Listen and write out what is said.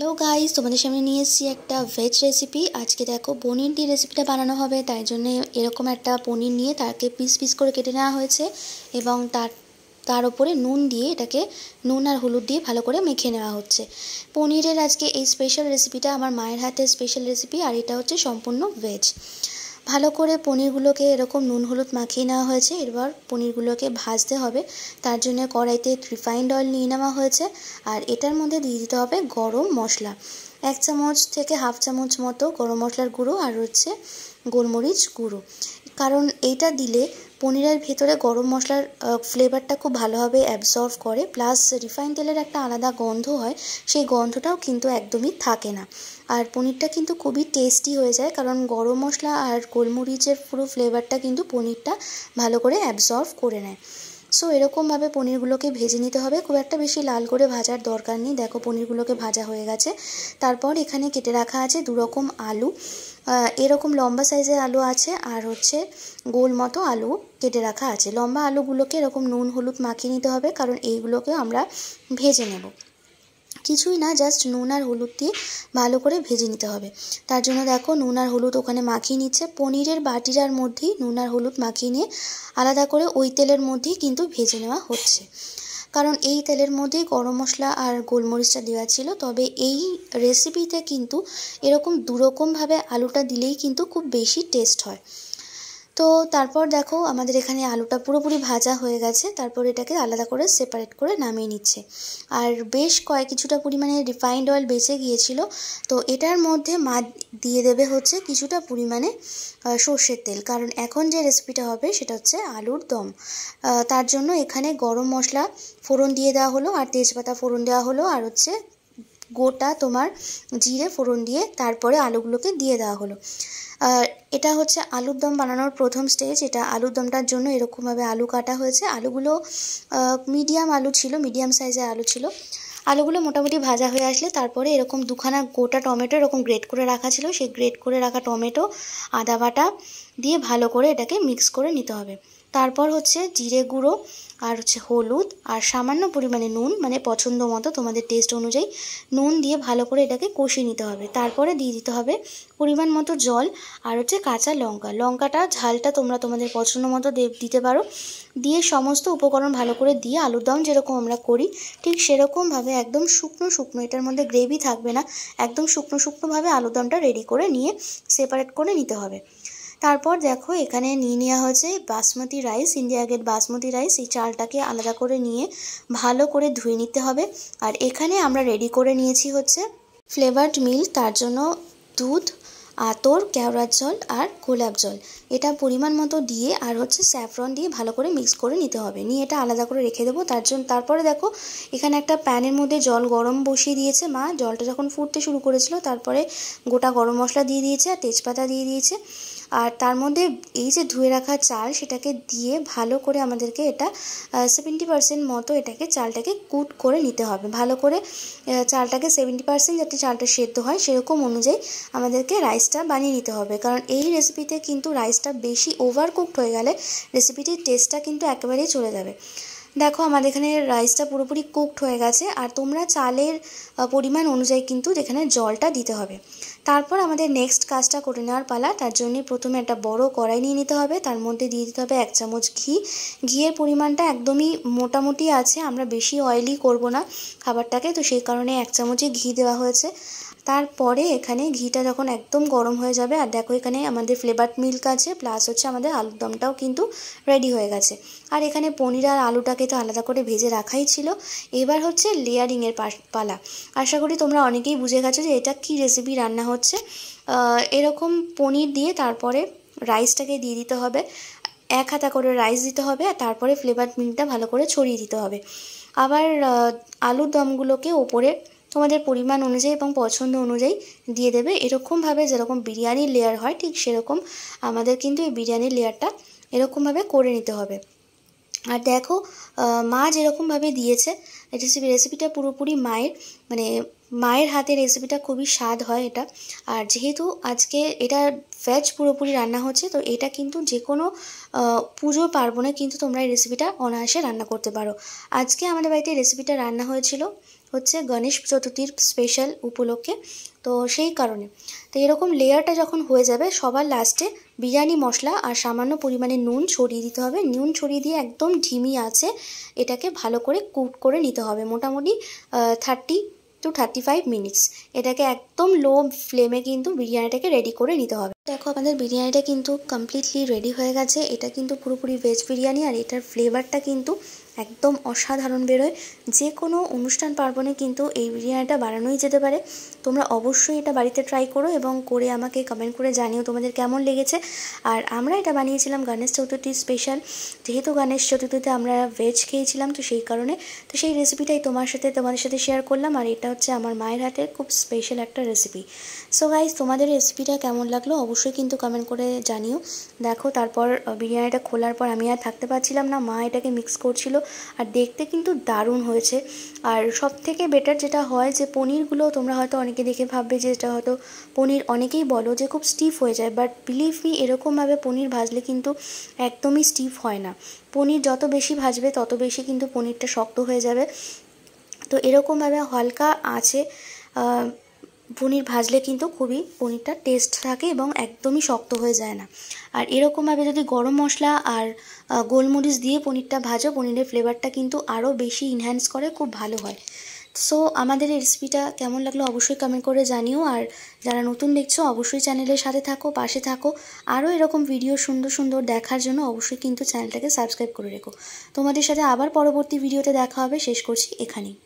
hello guys তোমাদের সামনে নিয়ে এসেছি একটা ভেজ রেসিপি আজকে দেখো পনির দিয়ে রেসিপিটা বানানো হবে তাই জন্য এরকম একটা পনির নিয়ে তাকে পিস পিস করে কেটে নেওয়া হয়েছে এবং তার তার ওপরে নুন দিয়ে এটাকে নুন আর হলুদ দিয়ে ভালো করে মেখে নেওয়া হচ্ছে পনিরের আজকে এই স্পেশাল রেসিপিটা আমার মায়ের হাতের স্পেশাল রেসিপি আর এটা হচ্ছে সম্পূর্ণ ভেজ ভালো করে পনিরগুলোকে এরকম নুন হলুদ মাখিয়ে নেওয়া হয়েছে এবার পনিরগুলোকে ভাজতে হবে তার জন্য কড়াইতে রিফাইন্ড অয়েল নিয়ে নেওয়া হয়েছে আর এটার মধ্যে দিয়ে দিতে হবে গরম মশলা এক চামচ থেকে হাফ চামচ মতো গরম মশলার গুঁড়ো আর হচ্ছে গোলমরিচ গুঁড়ো কারণ এইটা দিলে পনিরের ভেতরে গরম মশলার ফ্লেভারটা খুব ভালোভাবে অ্যাবজর্ভ করে প্লাস রিফাইন তেলের একটা আলাদা গন্ধ হয় সেই গন্ধটাও কিন্তু একদমই থাকে না আর পনিরটা কিন্তু খুবই টেস্টি হয়ে যায় কারণ গরম মশলা আর গোলমরিচের পুরো ফ্লেভারটা কিন্তু পনিরটা ভালো করে অ্যাবজর্ভ করে নেয় সো এরকমভাবে পনিরগুলোকে ভেজে নিতে হবে খুব একটা বেশি লাল করে ভাজার দরকার নেই দেখো পনিরগুলোকে ভাজা হয়ে গেছে তারপর এখানে কেটে রাখা আছে দুরকম আলু এরকম লম্বা সাইজের আলু আছে আর হচ্ছে গোল মতো আলু কেটে রাখা আছে লম্বা আলুগুলোকে এরকম নুন হলুদ মাখিয়ে নিতে হবে কারণ এইগুলোকে আমরা ভেজে নেব কিছুই না জাস্ট নুন আর হলুদ দিয়ে ভালো করে ভেজে নিতে হবে তার জন্য দেখো নুন আর হলুদ ওখানে মাখিয়ে নিচ্ছে পনিরের বাটিরার মধ্যেই নুন আর হলুদ মাখিয়ে নিয়ে আলাদা করে ওই তেলের মধ্যেই কিন্তু ভেজে নেওয়া হচ্ছে কারণ এই তেলের মধ্যেই গরম মশলা আর গোলমরিচটা দেওয়া ছিল তবে এই রেসিপিতে কিন্তু এরকম দুরকমভাবে আলুটা দিলেই কিন্তু খুব বেশি টেস্ট হয় তো তারপর দেখো আমাদের এখানে আলুটা পুরোপুরি ভাজা হয়ে গেছে তারপর এটাকে আলাদা করে সেপারেট করে নামিয়ে নিচ্ছে আর বেশ কয়েক কিছুটা পরিমাণে রিফাইন্ড অয়েল বেঁচে গিয়েছিল তো এটার মধ্যে মা দিয়ে দেবে হচ্ছে কিছুটা পরিমাণে সর্ষের তেল কারণ এখন যে রেসিপিটা হবে সেটা হচ্ছে আলুর দম তার জন্য এখানে গরম মশলা ফোড়ন দিয়ে দেওয়া হলো আর তেজপাতা ফোড়ন দেওয়া হলো আর হচ্ছে গোটা তোমার জিরে ফোড়ন দিয়ে তারপরে আলুগুলোকে দিয়ে দেওয়া হলো এটা হচ্ছে আলুর দম বানানোর প্রথম স্টেজ এটা আলুর দমটার জন্য এরকমভাবে আলু কাটা হয়েছে আলুগুলো মিডিয়াম আলু ছিল মিডিয়াম সাইজের আলু ছিল আলুগুলো মোটামুটি ভাজা হয়ে আসলে তারপরে এরকম দুখানা গোটা টমেটো এরকম গ্রেট করে রাখা ছিল সেই গ্রেট করে রাখা টমেটো আদা বাটা দিয়ে ভালো করে এটাকে মিক্স করে নিতে হবে তারপর হচ্ছে জিরে গুঁড়ো আর হচ্ছে হলুদ আর সামান্য পরিমাণে নুন মানে পছন্দ মতো তোমাদের টেস্ট অনুযায়ী নুন দিয়ে ভালো করে এটাকে কষিয়ে নিতে হবে তারপরে দিয়ে দিতে হবে পরিমাণ মতো জল আর হচ্ছে কাঁচা লঙ্কা লঙ্কাটা ঝালটা তোমরা তোমাদের পছন্দ মতো দিতে পারো দিয়ে সমস্ত উপকরণ ভালো করে দিয়ে আলুর দম যেরকম আমরা করি ঠিক সেরকমভাবে একদম শুকনো শুকনো এটার মধ্যে গ্রেভি থাকবে না একদম শুকনো শুকনোভাবে আলুর দমটা রেডি করে নিয়ে সেপারেট করে নিতে হবে তারপর দেখো এখানে নিয়ে নেওয়া হয়েছে basmati rice India Gate basmati rice এই চালটাকে আলাদা করে নিয়ে ভালো করে ধুয়ে নিতে হবে আর এখানে আমরা রেডি করে নিয়েছি হচ্ছে ফ্লেভার্ড মিল তার জন্য দুধ আতর কেওড়ার জল আর গোলাপ জল এটা পরিমাণ মতো দিয়ে আর হচ্ছে স্যাফরন দিয়ে ভালো করে মিক্স করে নিতে হবে নিয়ে এটা আলাদা করে রেখে দেবো তার জন্য তারপরে দেখো এখানে একটা প্যানের মধ্যে জল গরম বসিয়ে দিয়েছে মা জলটা যখন ফুটতে শুরু করেছিল তারপরে গোটা গরম মশলা দিয়ে দিয়েছে আর তেজপাতা দিয়ে দিয়েছে আর তার মধ্যে এই যে ধুয়ে রাখা চাল সেটাকে দিয়ে ভালো করে আমাদেরকে এটা সেভেন্টি পার্সেন্ট মতো এটাকে চালটাকে কুট করে নিতে হবে ভালো করে চালটাকে সেভেন্টি পার্সেন্ট যাতে চালটা সেদ্ধ হয় সেরকম অনুযায়ী আমাদেরকে রাইসটা বানিয়ে নিতে হবে কারণ এই রেসিপিতে কিন্তু রাইসটা বেশি ওভার কুকড হয়ে গেলে রেসিপিটির টেস্টটা কিন্তু একেবারেই চলে যাবে দেখো আমাদের এখানে রাইসটা পুরোপুরি কুকড হয়ে গেছে আর তোমরা চালের পরিমাণ অনুযায়ী কিন্তু এখানে জলটা দিতে হবে তারপর আমাদের নেক্সট কাজটা করে নেওয়ার পালা তার জন্য প্রথমে একটা বড় কড়াই নিয়ে নিতে হবে তার মধ্যে দিয়ে দিতে হবে এক চামচ ঘি ঘিয়ের পরিমাণটা একদমই মোটামুটি আছে আমরা বেশি অয়েলি করব না খাবারটাকে তো সেই কারণে এক চামচই ঘি দেওয়া হয়েছে তারপরে এখানে ঘিটা যখন একদম গরম হয়ে যাবে আর দেখো এখানে আমাদের ফ্লেভার মিল্ক আছে প্লাস হচ্ছে আমাদের আলুর দমটাও কিন্তু রেডি হয়ে গেছে আর এখানে পনির আর আলুটাকে তো আলাদা করে ভেজে রাখাই ছিল এবার হচ্ছে লেয়ারিংয়ের পালা আশা করি তোমরা অনেকেই বুঝে গেছো যে এটা কি রেসিপি রান্না হচ্ছে এরকম পনির দিয়ে তারপরে রাইসটাকে দিয়ে দিতে হবে এক হাতা করে রাইস দিতে হবে আর তারপরে ফ্লেভার মিল্কটা ভালো করে ছড়িয়ে দিতে হবে আবার আলুর দমগুলোকে ওপরে তোমাদের পরিমাণ অনুযায়ী এবং পছন্দ অনুযায়ী দিয়ে দেবে এরকমভাবে যেরকম বিরিয়ানির লেয়ার হয় ঠিক সেরকম আমাদের কিন্তু এই বিরিয়ানির লেয়ারটা এরকমভাবে করে নিতে হবে আর দেখো মা যেরকমভাবে দিয়েছে রেসিপি রেসিপিটা পুরোপুরি মায়ের মানে মায়ের হাতে রেসিপিটা খুবই স্বাদ হয় এটা আর যেহেতু আজকে এটা ভেজ পুরোপুরি রান্না হচ্ছে তো এটা কিন্তু যে কোনো পুজো পার্বণে কিন্তু তোমরা এই রেসিপিটা অনায়াসে রান্না করতে পারো আজকে আমাদের বাড়িতে রেসিপিটা রান্না হয়েছিল হচ্ছে গণেশ চতুর্থীর স্পেশাল উপলক্ষে তো সেই কারণে তো এরকম লেয়ারটা যখন হয়ে যাবে সবার লাস্টে বিরিয়ানি মশলা আর সামান্য পরিমাণে নুন ছড়িয়ে দিতে হবে নুন ছড়িয়ে দিয়ে একদম ঢিমি আছে এটাকে ভালো করে কুক করে নিতে হবে মোটামুটি thirty two thirty five minutes এটাকে একদম লো ফ্লেমে কিন্তু বিরিয়ানিটাকে রেডি করে নিতে হবে দেখো আমাদের বিরিয়ানিটা কিন্তু কমপ্লিটলি রেডি হয়ে গেছে এটা কিন্তু পুরোপুরি ভেজ বিরিয়ানি আর এটার ফ্লেভারটা কিন্তু একদম অসাধারণ বেরোয় যে কোনো অনুষ্ঠান পার্বণে কিন্তু এই বিরিয়ানিটা বানানোই যেতে পারে তোমরা অবশ্যই এটা বাড়িতে ট্রাই করো এবং করে আমাকে কমেন্ট করে জানিও তোমাদের কেমন লেগেছে আর আমরা এটা বানিয়েছিলাম গণেশ চতুর্থী স্পেশাল যেহেতু গণেশ চতুর্থীতে আমরা ভেজ খেয়েছিলাম তো সেই কারণে তো সেই রেসিপিটাই তোমার সাথে তোমাদের সাথে শেয়ার করলাম আর এটা হচ্ছে আমার মায়ের হাতের খুব স্পেশাল একটা রেসিপি সো গাইজ তোমাদের রেসিপিটা কেমন লাগলো অবশ্যই কিন্তু কমেন্ট করে জানিও দেখো তারপর বিরিয়ানিটা খোলার পর আমি আর থাকতে পারছিলাম না মা এটাকে মিক্স করছিল আর দেখতে কিন্তু দারুণ হয়েছে আর সব থেকে বেটার যেটা হয় যে পনিরগুলো তোমরা হয়তো অনেকে দেখে ভাববে যে এটা হয়তো পনির অনেকেই বলো যে খুব স্টিফ হয়ে যায় বাট বিলিভ মি এরকমভাবে পনির ভাজলে কিন্তু একদমই স্টিফ হয় না পনির যত বেশি ভাজবে তত বেশি কিন্তু পনিরটা শক্ত হয়ে যাবে তো এরকমভাবে হালকা আছে পনির ভাজলে কিন্তু খুবই পনিরটা টেস্ট থাকে এবং একদমই শক্ত হয়ে যায় না আর এরকমভাবে যদি গরম মশলা আর গোলমরিচ দিয়ে পনিরটা ভাজো পনিরের ফ্লেভারটা কিন্তু আরও বেশি ইনহ্যান্স করে খুব ভালো হয় সো আমাদের এই রেসিপিটা কেমন লাগলো অবশ্যই কমেন্ট করে জানিও আর যারা নতুন দেখছো অবশ্যই চ্যানেলের সাথে থাকো পাশে থাকো আরও এরকম ভিডিও সুন্দর সুন্দর দেখার জন্য অবশ্যই কিন্তু চ্যানেলটাকে সাবস্ক্রাইব করে রেখো তোমাদের সাথে আবার পরবর্তী ভিডিওতে দেখা হবে শেষ করছি এখানেই